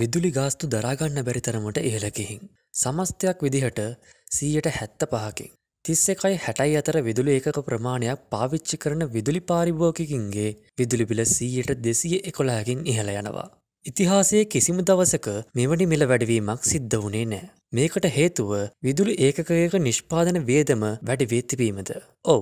විදුලි ගාස්තු දරාගන්න බැරිතරමට ඉහලකිහින්. සමස්තයක් විදිහට සීයට හැත්ත පහකින්. තිස්ස එකයි හැටයි අතර විදුලි ඒකක ප්‍රමාණයක් පාවිච්චි කරන විදුලි පාරිභෝකිකින්ගේ විදුලිබිල සීයට දෙසිය එකොලාකින් ඉහළ යනවා. ඉතිහාසයේ කිසිම දවසක මෙවැනි මිල වැඩවීමක් සිද්ධ වුණේ නෑ. මේකට හේතුව විදුලි ඒකකයක නිෂ්පාදන වේදම වැඩිවේතිබීමද. ඔව්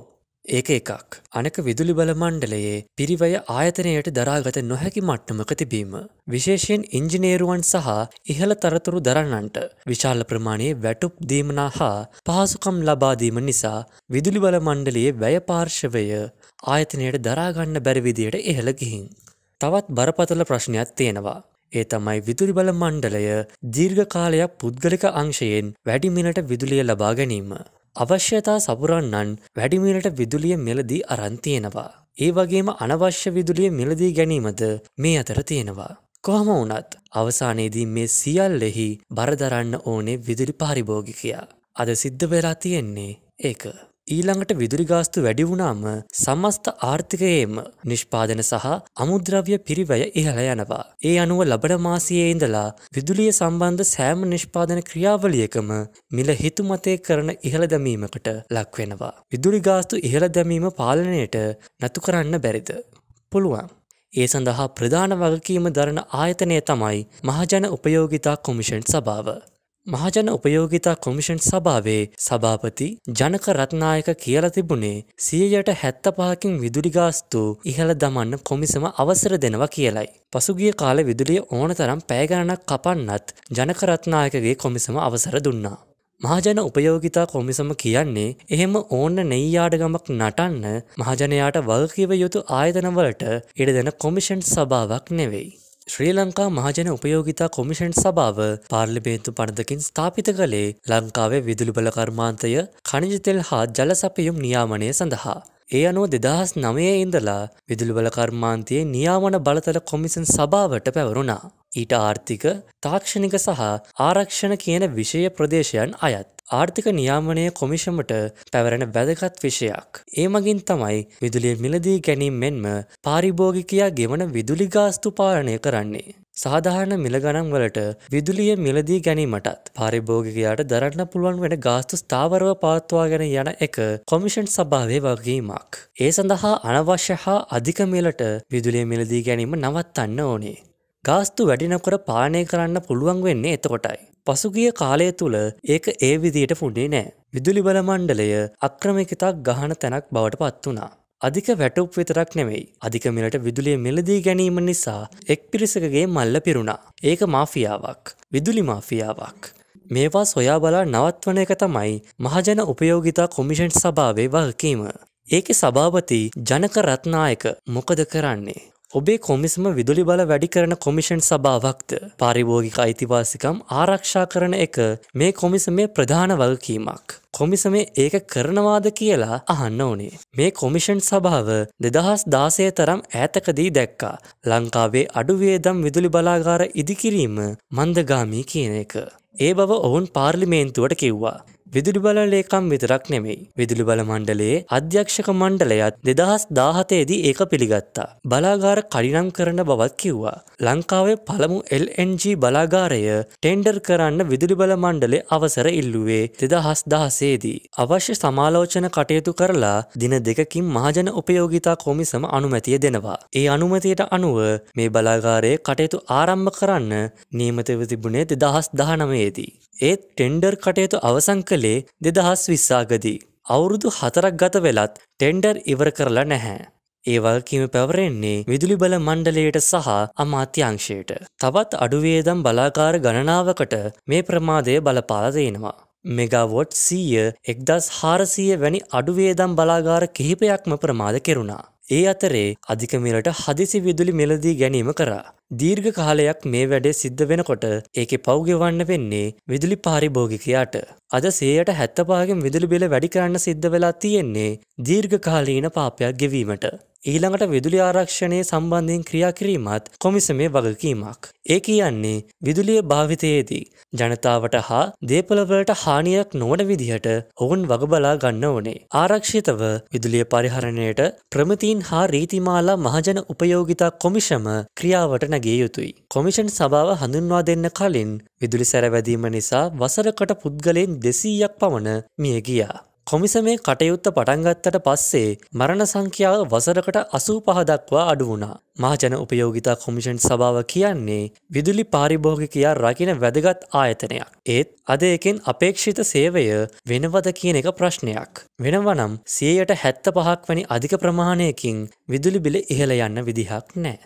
ඒක එකක්. අනෙක විදුලි බල මණ්ඩලයේ පිරිවය ආයතනයට දරාගත නොහැකි මට්ටමක තිබීම. විශේෂයෙන් ඉංජිනේරුවන් සහ ඉහළ තරතුරු දරන්නන්ට විශාල ප්‍රමාණයේ වැටුප් දීමනා හා පහසුකම් ලබාදීම නිසා විදුලි බල මණ්ඩලයේ වැයපාර්ශවය ආයතනයට දරාගන්න බැරිවිදියට ඉහළ ගිහින්. තවත් බරපතල ප්‍රශ්නයක් තියෙනවා. ඒ තමයි විදුලි බල මණ්ඩලය දීර්ඝ කාලයක් පුද්ගලික අංශයෙන් වැඩිමිනට විදුලිය ලබා ගැනීම. අවශ්‍යතා සපුරන්නන් වැඩිමිලට විදුලිය මෙලදී අරන්තියෙනවා. ඒ වගේම අනවශ්‍ය විදුලිය මෙලදී ගැනීමද මේ අතර තියෙනවා. කොහම වනත් අවසානයේදී මේ සියල්ලෙහි බරදරන්න ඕනේ විදුලි පාරිභෝගිකයා. අද සිද්ධ වෙලා තියෙන්නේ ඒක. ඊළඟට විදුරි ගාස්තු වැඩි වුණාම සමස්ත ආර්ථිකයේම නිෂ්පාදන සහ අමුද්‍රව්‍ය පිරිවැය ඉහළ යනවා. ඒ අනුව ලබන මාසයේ ඉඳලා විදුලිය සම්බන්ධ සෑම නිෂ්පාදන ක්‍රියාවලියකම මිල හිතුමතය කරන ඉහළ දැමීමකට ලක්වෙනවා. විදුලි ගාස්තු ඉහළ දැමීම පාලනයට නැතු කරන්න බැරිද. පුළුවන්. ඒ සඳහා ප්‍රධාන වගකීම දරන ආයතනය තමයි මහජන උපයෝගිතා කොමිෂන් සභාව. මහජන උපයෝගිතා කොමිෂන් සභාවේ සභාපති ජනක රත්නායක කියලා තිබුණේ සියයට හැත්ත පහකින් විදුලි ගාස්තු ඉහළ දමන්න කොමිසම අවසර දෙනවා කියලයි. පසුගිය කාල විදුලිය ඕන තරම් පෑගණනක් කපන්නත් ජනකරත්නායකගේ කොමිසම අවසර දුන්නා. මහජන උපයෝගිතා කොමිසම කියන්නේ එහෙම ඕන්න නෙයියාඩගමක් නටන්න මහජනයාට වල්කිව යුතු ආයතනවලට ඉඩ දෙන කොමිෂන් සභාවක් නෙවෙයි. ශ්‍රී ලංකා මහජන උපයෝගිතා කොමිෂන් සභාව පාර්ලිමේන්තු පණදකින් ස්ථාපිත කළේ ලංකාවේ විදුලි බල කර්මාන්තය කණජතෙල් හා ජලසපයුම් නියාමනය සඳහා. ඒ අනුව දෙදහස් නමය ඉඳලා විදුලි බල කර්මාන්තයේ නියාමන බලතල කොමිසන් සභාවට පැවරුණා. ඊට ආර්ථික තාක්ෂණික සහ ආරක්ෂණ කියන විෂය ප්‍රදේශයන් අයත්. ආර්ථික නියාමනය කොමිෂමට පැවරෙන වැදගත් විෂයක්. ඒ මගින් තමයි විදුලිය මිලදී ගැනීම මෙන්ම පාරිභෝගිකයා ගෙවන විදුලි ගාස්තු පාලනය කරන්නේ. සාධාරණ මිලගණන් වලට විදුලිය මිලදී ගැනීමටත් පාරිභෝගිකයාට දරන්න පුළුවන් වෙන ගාස්තු ස්ථාවරව පාත්වාගෙන යන එක කොමිෂන් සභාවේ වගේීමක්. ඒ සඳහා අනවශ්‍ය හා අධික මිලට විදුලිය මිලදී ගැනීම නවත්තන්න ඕනේ. ගාස්තු වැඩිනකර පානය කරන්න පුළුවන් වෙන්නේ එතකොටයි. පසුගිය කාලය තුළ ඒක ඒ විදියට පුඩේ නෑ. විදුලි බල මණ්ඩලය අක්‍රමිකතාක් ගහන තැනක් බවට පත් වනා. අධික වැටුප් විතරක් නෙවෙයි අධික මිලට විදුලිය මෙලදී ගැනීම නිසා එක් පිරිසකගේ මල්ල පිරුණා. ඒක මාෆියාවක්. විදුලි මාෆියාවක්. මේවා සොයා බලා නවත්වන එක තමයි මහජන උපයෝගිතා කොමිෂන්් සභාවේ වහකීම. ඒකෙ සභාපති ජනක රත්නායක මොකද කරන්නේ. ඔබේ කොමිසම විදුලි බල වැඩි කරන කොමිෂන් සභාවක්ද පරිභෝගික අයිතිවාසිකම් ආරක්ෂා කරන එක මේ කොමිසමේ ප්‍රධාන වගකීමක්. කොමිසමේ ඒක කරනවාද කියලා අහන්න ඕනේ. මේ කොමිෂන් සභාව දෙදහස් දාසය තරම් ඈතකදී දැක්කා. ලංකාවේ අඩුවේදම් විදුලි බලාගාර ඉදිකිරීම මන්දගාමී කියන එක. ඒ බව ඔවුන් පාර්ලිමේන්තුවට කිව්වා. විදුලි බල ලේකම් විතරක් නෙමෙයි. විදුලි බල මණ්ඩලයේ අධ්‍යක්ෂක මණ්ඩලයත් දෙදහස් දාහතේදී ඒක පිළිගත්තා. බලාගාර කඩිනම් කරන බවත් කිව්වා. ලංකාවේ පළමු LNG බලාගාරය ටෙන්ඩර් කරන්න විදුලි බල මණ්ඩලේ අවසර ඉල්ලුවේ දෙදහස් දහසේදී. අවශ්‍ය සමාලෝචන කටයුතු කරලා දින දෙකකින් මහජන උපයෝගිතා කොමිසම අනුමැතිය දෙනවා. ඒ අනුමතියට අනුව මේ බලාගාරයේ කටයුතු ආරම්භ කරන්න නියමතව තිබුණේ දෙදහස් දහනමයේදී. ඒත් ටෙන්ඩර් කටයුතු අවසං කළේ දෙදහස් විස්සාගදී. අවුරුදු හතරක් ගත වෙලත් ටෙන්ඩර් ඉවර කරලා නැහැ. ඒවල්කිම පැවරෙන්නේ විදුලි බල මණ්ඩලයට සහ අමාත්‍යංශයට. තවත් අඩුවේදම් බලාකාර ගණනාවකට මේ ප්‍රමාදය බලපාලදයෙනවා. මෙගවොට් සීය එක්දස් හාරසීය වැනි අඩුවේදම් බලාගාර කිහිපයක්ම ප්‍රමාද කෙරුණා. ඒ අතරේ අධිකමිලට හදිසි විදුලි මෙලදී ගැනීම කරා. දීර්ඝ කාලයක් මේ වැඩේ සිද්ධ වෙනකොට ඒකෙ පෞගෙවන්න වෙන්නේ විදුලි පාරිභෝගිකයාට. අද සේයට හැත්තපාගෙන් විදුලි බෙල වැඩි කරන්න සිද්ධ වෙලා තියෙන්නේ දීර්ඝ කාලීන පාපයක් ගෙවීමට. ඊළඟට විදුලි ආරක්ෂණය සම්බන්ධයෙන් ක්‍රියා කිරීමත් කොමිසමේ වගකීමක්. ඒ කියන්නේ විදුලිය භාවිතයේදී ජනතාවට හා දේපලවලට හානියක් නොවන විදිහට ඔවුන් වගබලා ගන්න ඕනේ. ආරක්ෂිතව විදුලිය පරිහරණයට ප්‍රමතිීන් හා රීතිමාලා මහජන උපයෝගිතා කොමිෂම ක්‍රියාවට නැගේ යුතුයි. කොමිෂන් සභාව හඳුන්වා දෙන්න කලින් විදුලි සැරවැදීම නිසා වසරකට පුද්ගලයෙන් දෙසීයක් පමණ මිය ගියා. කොමිසමේ කටයුත්ත පටන්ගත්තට පස්සේ මරණ සංඛ්‍යාව වසරකට අසූ පහදක්වා අඩු වුණා. මහජන උපයෝගිතා කොමිෂන් සභාව කියන්නේ විදුලි පාරිභෝගිකයා රකින වැදගත් ආයතනයක්. ඒත් අද එකෙන් අපේක්ෂිත සේවය වෙනවද කියන එක ප්‍රශ්නයක්. වෙනවනම් සියයට හැත්ත පහක් වැනි අධික ප්‍රමාණයකින් විදුලි බිල ඉහළ යන්න විදිහක් නෑ.